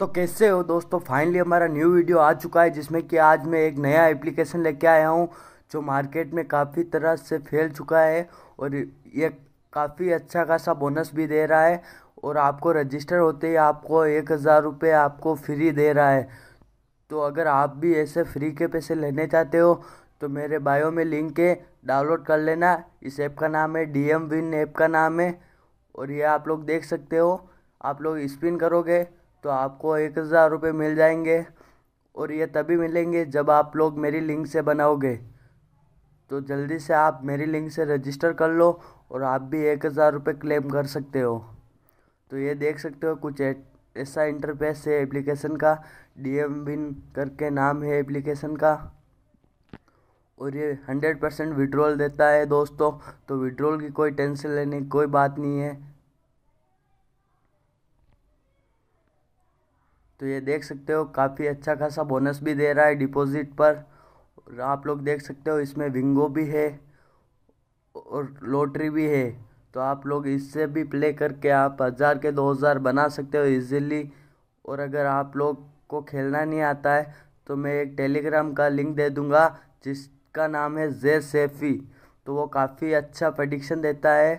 तो कैसे हो दोस्तों फाइनली हमारा न्यू वीडियो आ चुका है जिसमें कि आज मैं एक नया एप्लीकेशन लेके आया हूँ जो मार्केट में काफ़ी तरह से फैल चुका है और ये काफ़ी अच्छा खासा बोनस भी दे रहा है और आपको रजिस्टर होते ही आपको एक हज़ार रुपये आपको फ्री दे रहा है तो अगर आप भी ऐसे फ्री के पैसे लेने चाहते हो तो मेरे बायो में लिंक है डाउनलोड कर लेना इस ऐप का नाम है डी एम विन ऐप का नाम है और ये आप लोग देख सकते हो आप लोग स्पिन करोगे तो आपको एक हज़ार रुपये मिल जाएंगे और ये तभी मिलेंगे जब आप लोग मेरी लिंक से बनाओगे तो जल्दी से आप मेरी लिंक से रजिस्टर कर लो और आप भी एक हज़ार रुपये क्लेम कर सकते हो तो ये देख सकते हो कुछ ऐसा इंटरफेस है एप्लीकेशन का डी एम बिन करके नाम है एप्लीकेशन का और ये हंड्रेड परसेंट विड्रॉल देता है दोस्तों तो विड्रॉल की कोई टेंशन लेने की कोई बात नहीं है तो ये देख सकते हो काफ़ी अच्छा खासा बोनस भी दे रहा है डिपॉजिट पर आप लोग देख सकते हो इसमें विंगो भी है और लॉटरी भी है तो आप लोग इससे भी प्ले करके आप हज़ार के दो हज़ार बना सकते हो इजीली और अगर आप लोग को खेलना नहीं आता है तो मैं एक टेलीग्राम का लिंक दे दूँगा जिसका नाम है जे सेफ़ी तो वो काफ़ी अच्छा प्रडिक्शन देता है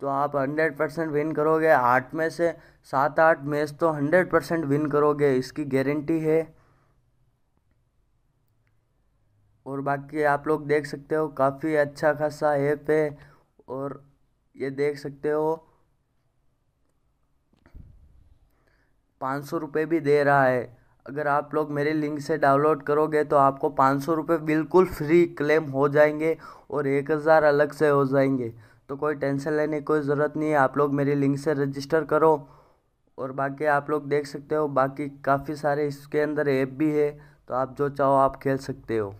तो आप हंड्रेड परसेंट विन करोगे आठ में से सात आठ मैच तो हंड्रेड परसेंट विन करोगे इसकी गारंटी है और बाकी आप लोग देख सकते हो काफ़ी अच्छा खासा ऐप है और ये देख सकते हो पाँच सौ रुपये भी दे रहा है अगर आप लोग मेरे लिंक से डाउनलोड करोगे तो आपको पाँच सौ रुपये बिल्कुल फ्री क्लेम हो जाएंगे और एक हज़ार अलग से हो जाएंगे तो कोई टेंशन लेने की कोई ज़रूरत नहीं है आप लोग मेरी लिंक से रजिस्टर करो और बाकी आप लोग देख सकते हो बाकी काफ़ी सारे इसके अंदर ऐप भी है तो आप जो चाहो आप खेल सकते हो